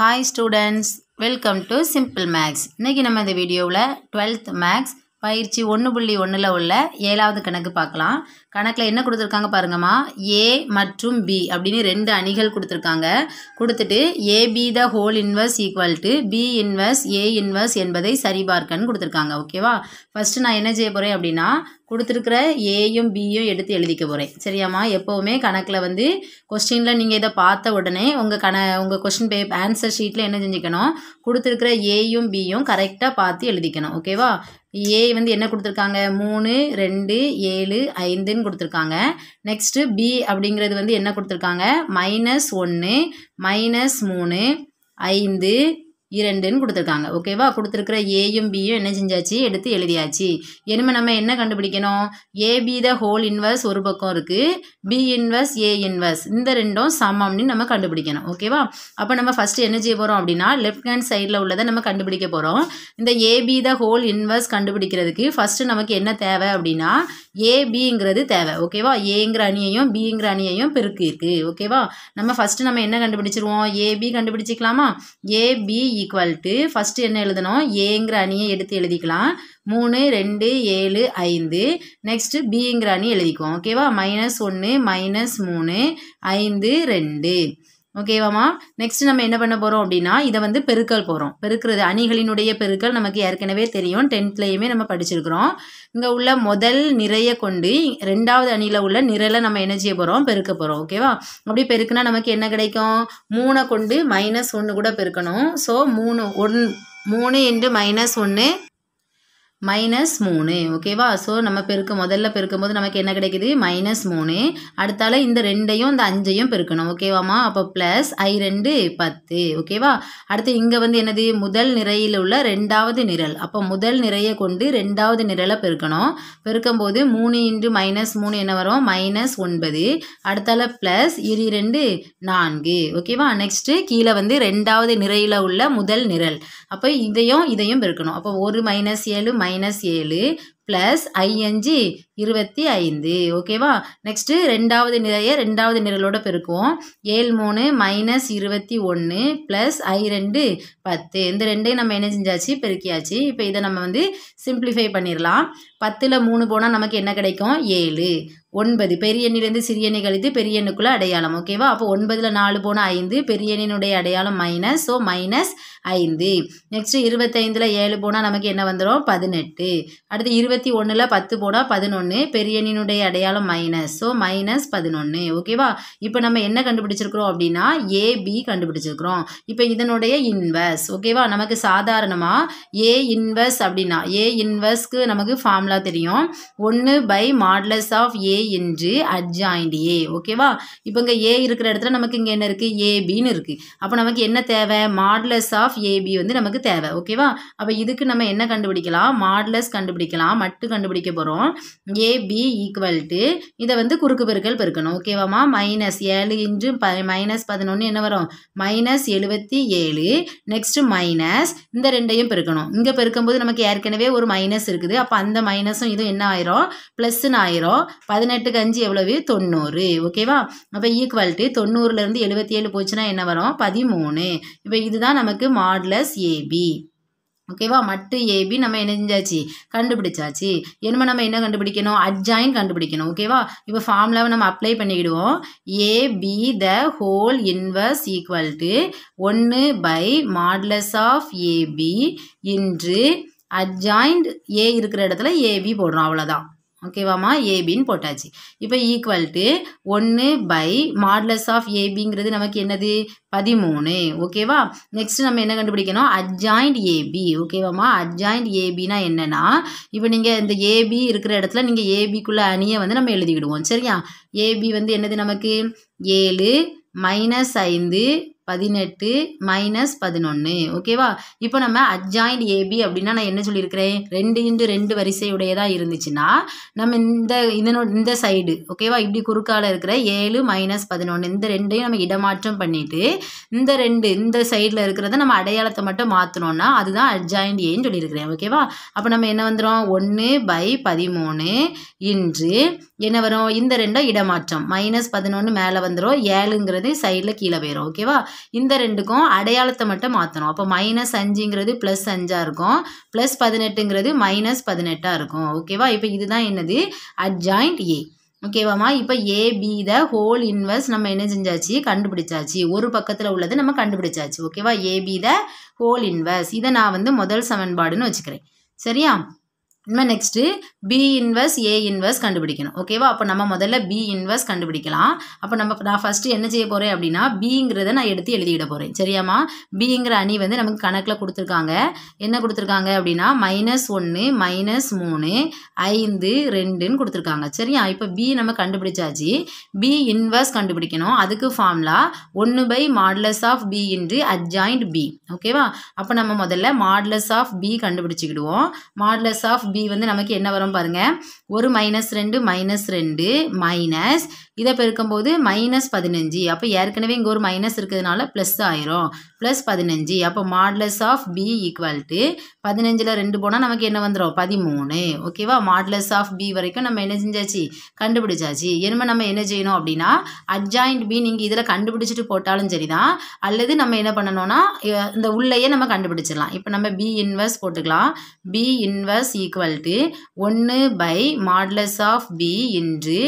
hi students welcome to Simple Maths இன்றைக்கி நம்ம இந்த வீடியோவில் டுவெல்த் மேக்ஸ் பயிற்சி ஒன்று புள்ளி ஒன்றில் உள்ள ஏழாவது கணக்கு பார்க்கலாம் கணக்கில் என்ன கொடுத்துருக்காங்க பாருங்கம்மா ஏ மற்றும் பி அப்படின்னு ரெண்டு அணிகள் கொடுத்துருக்காங்க கொடுத்துட்டு AB the whole inverse equal to B inverse A inverse என்பதை சரிபார்க்கன்னு கொடுத்துருக்காங்க ஓகேவா ஃபஸ்ட்டு நான் என்ன செய்ய போகிறேன் அப்படின்னா கொடுத்துருக்கிற ஏயும் பியும் எடுத்து எழுதிக்க போகிறேன் சரியாம்மா எப்போவுமே கணக்கில் வந்து கொஸ்டினில் நீங்கள் இதை பார்த்த உடனே உங்கள் கண உங்கள் கொஸ்டின் பே ஆன்சர் ஷீட்டில் என்ன செஞ்சுக்கணும் கொடுத்துருக்கிற ஏயும் பியும் கரெக்டாக பார்த்து எழுதிக்கணும் ஓகேவா ஏ வந்து என்ன கொடுத்துருக்காங்க மூணு ரெண்டு ஏழு ஐந்துன்னு கொடுத்துருக்காங்க நெக்ஸ்ட்டு பி அப்படிங்கிறது வந்து என்ன கொடுத்துருக்காங்க மைனஸ் ஒன்று மைனஸ் மூணு ஐந்து இரண்டுன்னு கொடுத்துருக்காங்க ஓகேவா கொடுத்துருக்கிற ஏயும் பியும் என்ன செஞ்சாச்சு எடுத்து எழுதியாச்சு இனிமேல் நம்ம என்ன கண்டுபிடிக்கணும் ஏபி த ஹோல் இன்வர்ஸ் ஒரு பக்கம் இருக்குது பி இன்வர்ஸ் ஏ இன்வர்ஸ் இந்த ரெண்டும் சமம்னு நம்ம கண்டுபிடிக்கணும் ஓகேவா அப்போ நம்ம ஃபஸ்ட்டு என்ன செய்ய போகிறோம் அப்படின்னா லெஃப்ட் ஹேண்ட் சைடில் உள்ளதை நம்ம கண்டுபிடிக்க போகிறோம் இந்த ஏபி த ஹோல் இன்வர்ஸ் கண்டுபிடிக்கிறதுக்கு ஃபஸ்ட்டு நமக்கு என்ன தேவை அப்படின்னா ஏபிங்கிறது தேவை ஓகேவா ஏங்கிற அணியையும் பிங்கிற அணியையும் பெருக்கு இருக்குது ஓகேவா நம்ம ஃபஸ்ட்டு நம்ம என்ன கண்டுபிடிச்சிருவோம் ஏபி கண்டுபிடிச்சிக்கலாமா ஏபி ஈக்குவல் டு ஃபஸ்ட்டு என்ன எழுதணும் ஏங்கிற அணியை எடுத்து எழுதிக்கலாம் மூணு ரெண்டு ஏழு ஐந்து நெக்ஸ்ட்டு பிங்கிற அணி எழுதிக்குவோம் ஓகேவா மைனஸ் ஒன்று மைனஸ் மூணு ஐந்து ரெண்டு ஓகேவாமா நெக்ஸ்ட் நம்ம என்ன பண்ண போகிறோம் அப்படின்னா இதை வந்து பெருக்கல் போகிறோம் பெருக்கிறது அணிகளினுடைய பெருக்கல் நமக்கு ஏற்கனவே தெரியும் டென்த்லேயுமே நம்ம படிச்சிருக்கிறோம் இங்கே உள்ள முதல் நிறைய கொண்டு ரெண்டாவது அணியில் உள்ள நிரலை நம்ம என்ன செய்ய போகிறோம் பெருக்க போகிறோம் ஓகேவா அப்படி பெருக்குனா நமக்கு என்ன கிடைக்கும் மூணை கொண்டு மைனஸ் ஒன்று கூட பெருக்கணும் ஸோ மூணு ஒன் மூணு இன்ட்டு மைனஸ் ஒன்று மைனஸ் மூணு ஓகேவா ஸோ நம்ம பெருக்க முதல்ல பெருக்கும் போது நமக்கு என்ன கிடைக்குது மைனஸ் மூணு அடுத்தால இந்த ரெண்டையும் இந்த அஞ்சையும் பெருக்கணும் ஓகேவாம்மா அப்போ ப்ளஸ் ஐ ரெண்டு பத்து ஓகேவா அடுத்து இங்கே வந்து என்னது முதல் நிறையில் உள்ள ரெண்டாவது நிரல் அப்போ முதல் நிறைய கொண்டு ரெண்டாவது நிரலை பெருக்கணும் பெருக்கும்போது மூணு இன்ட்டு மைனஸ் மூணு என்ன வரும் மைனஸ் ஒன்பது அடுத்தால ப்ளஸ் இரு ரெண்டு நான்கு ஓகேவா நெக்ஸ்ட்டு கீழே வந்து ரெண்டாவது நிறையில் உள்ள முதல் நிரல் அப்போ இதையும் இதையும் பெருக்கணும் அப்போ ஒரு மைனஸ் ஏழு மைனஸ் ஏழு பிளஸ் ஐஎன்ஜி இருபத்தி ஐந்து ஓகேவா நெக்ஸ்ட்டு ரெண்டாவது நிறைய ரெண்டாவது நிரலோட பெருக்குவோம் ஏழு மூணு மைனஸ் இருபத்தி ஒன்று ப்ளஸ் ஐ ரெண்டு பத்து இந்த ரெண்டையும் நம்ம என்ன செஞ்சாச்சு பெருக்கியாச்சு இப்போ இதை நம்ம வந்து சிம்பிளிஃபை பண்ணிடலாம் பத்தில் மூணு போனால் நமக்கு என்ன கிடைக்கும் ஏழு ஒன்பது பெரிய எண்ணிலேருந்து சிறிய எண்ணி கழித்து பெரிய எண்ணுக்குள்ள அடையாளம் ஓகேவா அப்போ ஒன்பதில் நாலு போனால் ஐந்து பெரிய எண்ணினுடைய அடையாளம் மைனஸ் ஸோ மைனஸ் ஐந்து நெக்ஸ்ட்டு இருபத்தைந்தில் ஏழு போனால் நமக்கு என்ன வந்துடும் பதினெட்டு அடுத்து இருபத்தி ஒன்றில் பத்து போனால் பதினொன்று பதினொன்று பெரியனினுடைய அடையாளம் மைனஸ் ஸோ மைனஸ் பதினொன்று ஓகேவா இப்போ நம்ம என்ன கண்டுபிடிச்சிருக்கிறோம் அப்படின்னா ஏபி கண்டுபிடிச்சிருக்கிறோம் இப்போ இதனுடைய இன்வெர்ஸ் ஓகேவா நமக்கு சாதாரணமாக ஏ இன்வெர்ஸ் அப்படின்னா ஏ இன்வெர்ஸ்க்கு நமக்கு ஃபார்முலா தெரியும் ஒன்று பை மாட்லஸ் ஆஃப் ஏ என்று அட்ஜாயிண்ட் ஏ ஓகேவா இப்போ இங்கே ஏ இருக்கிற இடத்துல நமக்கு இங்கே என்ன இருக்குது ஏபின்னு இருக்குது அப்போ நமக்கு என்ன தேவை மாட்லஸ் ஆஃப் ஏபி வந்து நமக்கு தேவை ஓகேவா அப்போ இதுக்கு நம்ம என்ன கண்டுபிடிக்கலாம் மாட்லஸ் கண்டுபிடிக்கலாம் மட்டு கண்டுபிடிக்க போகிறோம் ஏபி ஈக்குவல் டு இதை வந்து குறுக்கு பெருக்கல் பெருக்கணும் ஓகேவாம்மா மைனஸ் ஏழு இன்ச்சு ப மைனஸ் பதினொன்று என்ன வரும் மைனஸ் எழுபத்தி ஏழு நெக்ஸ்ட்டு மைனஸ் இந்த ரெண்டையும் பெருக்கணும் இங்கே பெருக்கும்போது நமக்கு ஏற்கனவே ஒரு மைனஸ் இருக்குது அப்போ அந்த மைனஸும் இதுவும் என்ன ஆயிரும் ப்ளஸ்ன்னு ஆயிரும் பதினெட்டுக்கு அஞ்சு எவ்வளவு தொண்ணூறு ஓகேவா அப்போ ஈக்குவல் டு தொண்ணூறுலேருந்து எழுபத்தி ஏழு போச்சுன்னா என்ன வரும் பதிமூணு இப்போ இதுதான் நமக்கு மாட்லஸ் ஏபி ஓகேவா மட்டு ஏபி நம்ம என்ன செஞ்சாச்சு கண்டுபிடிச்சாச்சு என்னமோ நம்ம என்ன கண்டுபிடிக்கணும் அட்ஜாயின் கண்டுபிடிக்கணும் ஓகேவா இப்போ ஃபார்ம்ல நம்ம அப்ளை பண்ணிக்கிடுவோம் AB the whole inverse equal to ஒன்று by modulus of AB into adjoint ஏ இருக்கிற இடத்துல ஏபி போடுறோம் அவ்வளோதான் ஓகேவாம்மா ஏபின்னு போட்டாச்சு இப்போ ஈக்குவல் டு ஒன்று பை மாட்லஸ் ஆஃப் ஏபிங்கிறது நமக்கு என்னது பதிமூணு ஓகேவா நெக்ஸ்ட் நம்ம என்ன கண்டுபிடிக்கணும் அட்ஜாயிண்ட் ஏபி ஓகேவாம்மா அட்ஜாயிண்ட் ஏபினா என்னன்னா இப்போ நீங்கள் இந்த ஏபி இருக்கிற இடத்துல நீங்கள் ஏபிக்குள்ளே அணியை வந்து நம்ம எழுதிக்கிடுவோம் சரியா ஏபி வந்து என்னது நமக்கு ஏழு மைனஸ் ஐந்து பதினெட்டு மைனஸ் பதினொன்று ஓகேவா இப்போ நம்ம அட்ஜாயிண்ட் ஏபி அப்படின்னா நான் என்ன சொல்லியிருக்கிறேன் ரெண்டு இன்டு ரெண்டு வரிசையுடையதாக இருந்துச்சுன்னா நம்ம இந்த இதனோ இந்த சைடு ஓகேவா இப்படி குறுக்கால இருக்கிற ஏழு மைனஸ் பதினொன்று இந்த ரெண்டையும் நம்ம இடமாற்றம் பண்ணிவிட்டு இந்த ரெண்டு இந்த சைடில் இருக்கிறத நம்ம அடையாளத்தை மட்டும் மாற்றினோன்னா அதுதான் அட்ஜாயிண்ட் ஏன்னு சொல்லியிருக்கிறேன் ஓகேவா அப்போ நம்ம என்ன வந்துடும் ஒன்று பை பதிமூணு இன்று என்ன வரும் இந்த ரெண்டும் இடமாற்றம் மைனஸ் பதினொன்று மேலே வந்துடும் ஏழுங்கிறது சைடில் கீழே போயிடும் ஓகேவா இந்த ரெண்டுக்கும் அடையாளத்தை மட்டும் மாற்றணும் அப்போ மைனஸ் அஞ்சுங்கிறது ப்ளஸ் அஞ்சாக இருக்கும் ப்ளஸ் பதினெட்டுங்கிறது மைனஸ் பதினெட்டாக இருக்கும் ஓகேவா இப்போ இதுதான் என்னது அட்ஜாயிண்ட் ஏ ஓகேவாம்மா இப்போ ஏபி த ஹோல் இன்வெர்ஸ் நம்ம என்ன செஞ்சாச்சு கண்டுபிடிச்சாச்சு ஒரு பக்கத்தில் உள்ளது நம்ம கண்டுபிடிச்சாச்சு ஓகேவா ஏபி த ஹோல் இன்வெர்ஸ் இதை நான் வந்து முதல் சமன்பாடுன்னு வச்சுக்கிறேன் சரியா இனிமேல் next B inverse A inverse கண்டுபிடிக்கணும் ஓகேவா அப்போ நம்ம முதல்ல பி இன்வர்ஸ் கண்டுபிடிக்கலாம் அப்போ நம்ம நான் ஃபஸ்ட்டு என்ன செய்ய போகிறேன் அப்படின்னா பிங்கிறத நான் எடுத்து எழுதிட போகிறேன் சரியாம்மா பிங்கிற அணி வந்து நமக்கு கணக்கில் கொடுத்துருக்காங்க என்ன கொடுத்துருக்காங்க அப்படின்னா மைனஸ் ஒன்று மைனஸ் மூணு ஐந்து ரெண்டுன்னு கொடுத்துருக்காங்க சரியா இப்போ பி நம்ம கண்டுபிடிச்சாச்சு பி இன்வர்ஸ் கண்டுபிடிக்கணும் அதுக்கு ஃபார்ம்லா ஒன்று by modulus of B into adjoint B ஓகேவா அப்போ நம்ம முதல்ல மாட்லஸ் ஆஃப் பி கண்டுபிடிச்சிக்கிடுவோம் மாட்லஸ் ஆஃப் பி பி வந்து நமக்கு என்ன வரும் பாருங்கள் ஒரு மைனஸ் ரெண்டு மைனஸ் ரெண்டு மைனஸ் இதை பெருக்கும்போது மைனஸ் பதினஞ்சு அப்போ ஏற்கனவே இங்கே ஒரு மைனஸ் இருக்கிறதுனால ப்ளஸ் ஆயிரும் ப்ளஸ் பதினஞ்சு அப்போ modulus of B equal to பதினஞ்சில் ரெண்டு போனால் நமக்கு என்ன வந்துடும் பதிமூணு ஓகேவா மாட்லஸ் ஆஃப் பி வரைக்கும் நம்ம என்ன செஞ்சாச்சு கண்டுபிடிச்சாச்சு என்னமோ நம்ம என்ன செய்யணும் அப்படின்னா அட்ஜாயிண்ட் பி நீங்கள் இதில் கண்டுபிடிச்சிட்டு போட்டாலும் சரி தான் அல்லது நம்ம என்ன பண்ணணும்னா இந்த உள்ளேயே நம்ம கண்டுபிடிச்சிடலாம் இப்போ நம்ம பி இன்வெர்ஸ் போட்டுக்கலாம் B inverse equal equal to ஒன்று by modulus of B into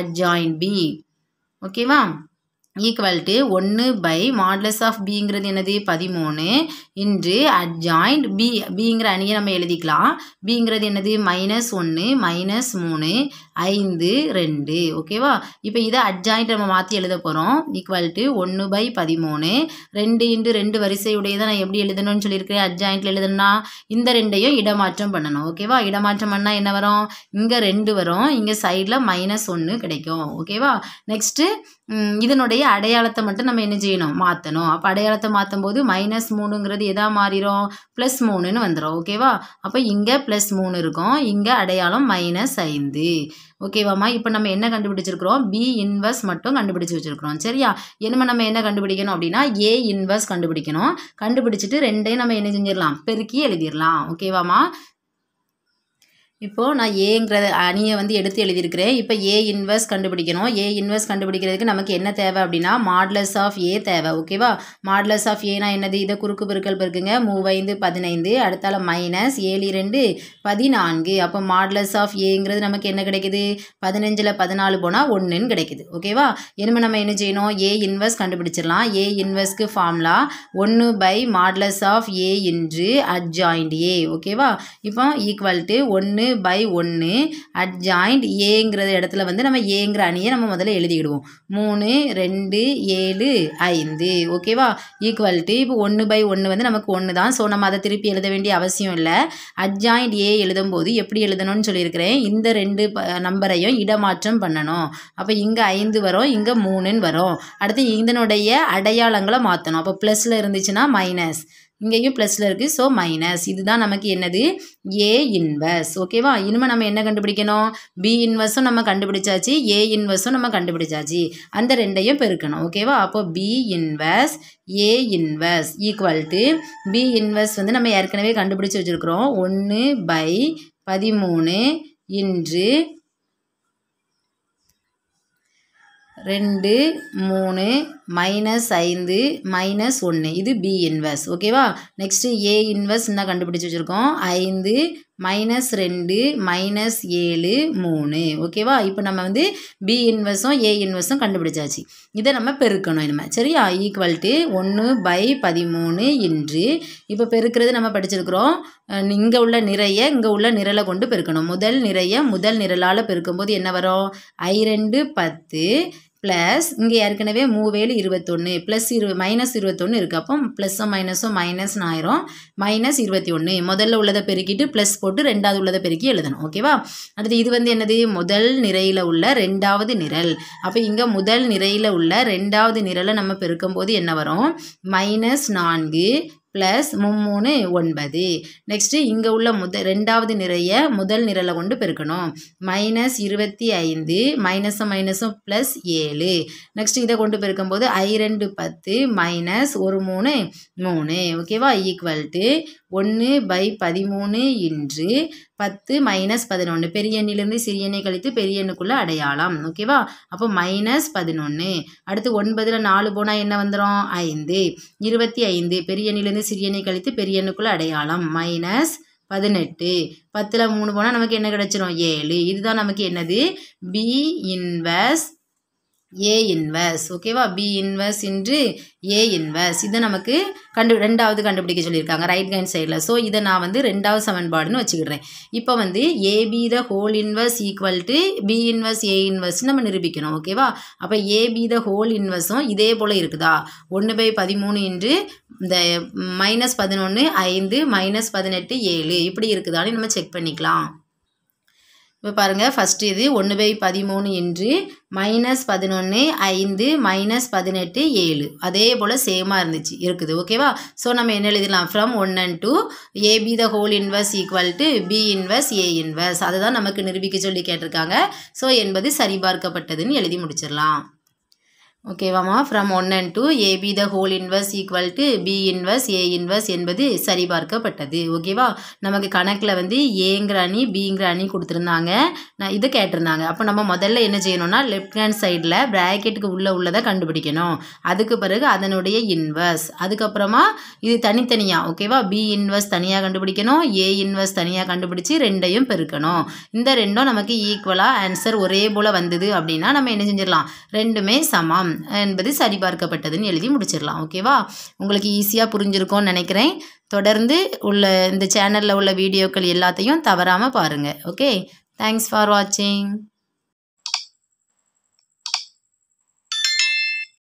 adjoint B ஓகேவா ஈக்குவல் டு ஒன்று பை மாட்லஸ் ஆஃப் பிங்கிறது என்னது பதிமூணு இன்று அட்ஜாயிண்ட் பி பிங்கிற அணியை நம்ம எழுதிக்கலாம் பிங்கிறது என்னது மைனஸ் ஒன்று மைனஸ் மூணு ஐந்து ரெண்டு ஓகேவா இப்போ இதை அட்ஜாயிண்ட் நம்ம மாற்றி எழுத போகிறோம் ஈக்குவல் டு ஒன்று பை பதிமூணு ரெண்டு இன்று ரெண்டு வரிசையுடைய தான் நான் எப்படி எழுதணும்னு சொல்லியிருக்கிறேன் அட்ஜாயிண்ட்டில் எழுதணும்னா இந்த ரெண்டையும் இடமாற்றம் பண்ணணும் ஓகேவா இடமாற்றம் பண்ணால் என்ன வரும் இங்கே ரெண்டு வரும் இங்கே சைடில் மைனஸ் ஒன்று கிடைக்கும் ஓகேவா நெக்ஸ்ட்டு இதனுடைய அடையாளத்தை மட்டும் நம்ம என்ன செய்யணும் மாற்றணும் அப்போ அடையாளத்தை மாற்றும் போது மைனஸ் மூணுங்கிறது எதா மாறிடும் ப்ளஸ் மூணுன்னு வந்துடும் ஓகேவா அப்போ இங்கே ப்ளஸ் மூணு இருக்கும் இங்கே அடையாளம் மைனஸ் ஐந்து ஓகேவாம்மா இப்போ நம்ம என்ன கண்டுபிடிச்சிருக்கிறோம் பி இன்வெஸ்ட் மட்டும் கண்டுபிடிச்சி வச்சிருக்கிறோம் சரியா என்னமோ நம்ம என்ன கண்டுபிடிக்கணும் அப்படின்னா ஏ இன்வெஸ்ட் கண்டுபிடிக்கணும் கண்டுபிடிச்சிட்டு ரெண்டையும் நம்ம என்ன செஞ்சிடலாம் பெருக்கி எழுதிடலாம் ஓகேவாம்மா இப்போது நான் ஏங்கிற அணியை வந்து எடுத்து எழுதியிருக்கிறேன் இப்போ ஏ இன்வெர்ஸ் கண்டுபிடிக்கணும் ஏ இன்வெர்ஸ் கண்டுபிடிக்கிறதுக்கு நமக்கு என்ன தேவை அப்படின்னா மாட்லஸ் ஆஃப் ஏ தேவை ஓகேவா மாடலஸ் ஆஃப் ஏனா என்னது இதை குறுக்கு பெருக்கல் பிறகுங்க மூவைந்து பதினைந்து அடுத்தால மைனஸ் ஏழு ரெண்டு பதினான்கு அப்போ மாடலஸ் ஆஃப் ஏங்கிறது நமக்கு என்ன கிடைக்குது பதினஞ்சில் பதினாலு போனால் ஒன்றுன்னு கிடைக்குது ஓகேவா இனிமேல் நம்ம என்ன செய்யணும் ஏ இன்வெர்ஸ் கண்டுபிடிச்சிடலாம் ஏ இன்வெர்ஸ்க்கு ஃபார்ம்லா ஒன்று பை மாடலஸ் ஆஃப் ஏ இன்று அட்ஜாயிண்ட் ஏ ஓகேவா இப்போ ஈக்குவல் டு ஒன்று பை ஒன்று அட்ஜாயிண்ட் ஏங்கிற இடத்துல வந்து நம்ம ஏங்கிற அணியை நம்ம முதல்ல எழுதிக்கிடுவோம் மூணு ரெண்டு ஏழு ஐந்து ஓகேவா ஈக்குவல் டு இப்போ ஒன்று பை ஒன்று வந்து நமக்கு ஒன்று தான் ஸோ நம்ம அதை திருப்பி எழுத வேண்டிய அவசியம் இல்லை அட்ஜாயிண்ட் ஏ எழுதும் போது எப்படி எழுதணும்னு சொல்லியிருக்கிறேன் இந்த ரெண்டு நம்பரையும் இடமாற்றம் பண்ணணும் அப்போ இங்கே ஐந்து வரும் இங்கே மூணுன்னு வரும் அடுத்து இதனுடைய அடையாளங்களை மாற்றணும் அப்போ ப்ளஸில் இருந்துச்சுன்னா மைனஸ் இங்கேயும் ப்ளஸில் இருக்குது ஸோ மைனஸ் இதுதான் நமக்கு என்னது ஏ இன்வெர்ஸ் ஓகேவா இனிமேல் நம்ம என்ன கண்டுபிடிக்கணும் பி இன்வெர்ஸும் நம்ம கண்டுபிடிச்சாச்சு ஏ இன்வெர்ஸும் நம்ம கண்டுபிடிச்சாச்சு அந்த ரெண்டையும் பெருக்கணும் ஓகேவா அப்போ B inverse A inverse equal to B inverse வந்து நம்ம ஏற்கனவே கண்டுபிடிச்சி வச்சிருக்கிறோம் ஒன்று பை பதிமூணு இன்று ரெண்டு மூணு மைனஸ் ஐந்து மைனஸ் ஒன்று இது பி இன்வெர்ஸ் ஓகேவா நெக்ஸ்ட்டு ஏ இன்வெர்ஸ் என்ன கண்டுபிடிச்சி வச்சுருக்கோம் ஐந்து மைனஸ் ரெண்டு மைனஸ் ஏழு மூணு ஓகேவா இப்போ நம்ம வந்து பி இன்வெர்ஸும் ஏ இன்வெர்ஸும் கண்டுபிடிச்சாச்சு இதை நம்ம பெருக்கணும் நம்ம சரியா ஈக்குவல் டு ஒன்று பை பதிமூணு இன்று இப்போ பெருக்கிறது நம்ம படிச்சிருக்கிறோம் இங்கே உள்ள நிறைய இங்கே உள்ள நிரலை கொண்டு பெருக்கணும் முதல் நிறைய முதல் நிரலால் பெருக்கும்போது என்ன வரும் ஐ ரெண்டு பத்து ப்ளஸ் இங்கே ஏற்கனவே மூவேலு இருபத்தொன்று ப்ளஸ் இரு மைனஸ் இருபத்தொன்று இருக்குது அப்போ ப்ளஸ்ஸும் மைனஸும் மைனஸ் ஆயிரும் மைனஸ் இருபத்தி ஒன்று முதல்ல உள்ளதை பெருக்கிட்டு ப்ளஸ் போட்டு ரெண்டாவது உள்ளதை பெருக்கி எழுதணும் ஓகேவா அடுத்து இது வந்து என்னது முதல் நிறையில் உள்ள ரெண்டாவது நிரல் அப்போ இங்கே முதல் நிறையில் உள்ள ரெண்டாவது நிரலை நம்ம பெருக்கும் போது என்ன வரும் மைனஸ் நான்கு ப்ளஸ் மும்மூணு ஒன்பது நெக்ஸ்ட்டு இங்கே உள்ள முத ரெண்டாவது நிறைய முதல் நிரலை கொண்டு பெருக்கணும் மைனஸ் இருபத்தி ஐந்து மைனஸும் மைனஸும் ப்ளஸ் ஏழு நெக்ஸ்ட் இதை கொண்டு பெருக்கும்போது ஐ ரெண்டு பத்து மைனஸ் ஒரு மூணு மூணு ஓகேவா ஈக்குவல் டு ஒன்று பை பதிமூணு இன்று பத்து மைனஸ் பதினொன்று பெரிய எண்ணிலிருந்து சிறிய எண்ணை கழித்து பெரிய எண்ணுக்குள்ளே அடையாளம் ஓகேவா அப்போ மைனஸ் பதினொன்று அடுத்து ஒன்பதில் நாலு போனால் என்ன வந்துடும் ஐந்து இருபத்தி ஐந்து பெரிய எண்ணிலிருந்து சிறிய எண்ணை கழித்து பெரிய எண்ணுக்குள்ளே அடையாளம் மைனஸ் பதினெட்டு பத்தில் மூணு போனால் நமக்கு என்ன கிடச்சிரும் ஏழு இதுதான் நமக்கு என்னது பி இன்வெஸ் ஏ இன்வர்ஸ் ஓகேவா B inverse into A inverse இதை நமக்கு கண்டு ரெண்டாவது கண்டுபிடிக்க சொல்லியிருக்காங்க ரைட் ஹேண்ட் சைடில் ஸோ இதை நான் வந்து ரெண்டாவது சமன்பாடுன்னு வச்சுக்கிடுறேன் இப்போ வந்து AB the whole inverse equal to B inverse A inverse நம்ம நிரூபிக்கணும் ஓகேவா அப்போ ஏபி த ஹோல் இன்வர்ஸும் இதே போல் இருக்குதா ஒன்று பை பதிமூணு இன்று இந்த மைனஸ் பதினொன்று ஐந்து மைனஸ் பதினெட்டு ஏழு இப்படி இருக்குதான்னு நம்ம செக் பண்ணிக்கலாம் இப்போ பாருங்கள் ஃபஸ்ட்டு இது ஒன்று பை பதிமூணு என்று மைனஸ் பதினொன்று ஐந்து மைனஸ் பதினெட்டு ஏழு அதே போல் சேமாக இருந்துச்சு இருக்குது ஓகேவா ஸோ நம்ம என்ன எழுதலாம் from one and two AB the whole inverse equal to B inverse A inverse அதை தான் நமக்கு நிரூபிக்க சொல்லி கேட்டிருக்காங்க ஸோ என்பது சரிபார்க்கப்பட்டதுன்னு எழுதி முடிச்சிடலாம் ஓகேவாமா from one and two AB the whole இன்வெஸ்ட் equal to B inverse A inverse என்பது சரிபார்க்கப்பட்டது ஓகேவா நமக்கு கணக்கில் வந்து ஏங்கிற அணி பிங்கிற அணி கொடுத்துருந்தாங்க நான் இதை கேட்டிருந்தாங்க அப்போ நம்ம முதல்ல என்ன செய்யணும்னா லெஃப்ட் ஹேண்ட் சைடில் ப்ராக்கெட்டுக்கு உள்ளே உள்ளதை கண்டுபிடிக்கணும் அதுக்கு பிறகு அதனுடைய இன்வெஸ்ட் அதுக்கப்புறமா இது தனித்தனியாக ஓகேவா பி இன்வெஸ்ட் தனியாக கண்டுபிடிக்கணும் ஏ இன்வெஸ்ட் தனியாக கண்டுபிடிச்சி ரெண்டையும் பெருக்கணும் இந்த ரெண்டும் நமக்கு ஈக்குவலாக ஆன்சர் ஒரே போல் வந்தது அப்படின்னா நம்ம என்ன செஞ்சிடலாம் ரெண்டுமே சமம் என்பது சரிபார்க்கப்பட்டதுன்னு எழுதி முடிச்சிடலாம் ஓகேவா உங்களுக்கு ஈஸியாக புரிஞ்சிருக்கோன்னு நினைக்கிறேன் தொடர்ந்து உள்ள இந்த சேனலில் உள்ள வீடியோக்கள் எல்லாத்தையும் தவறாமல் பாருங்கள் ஓகே தேங்க்ஸ் ஃபார் வாட்சிங்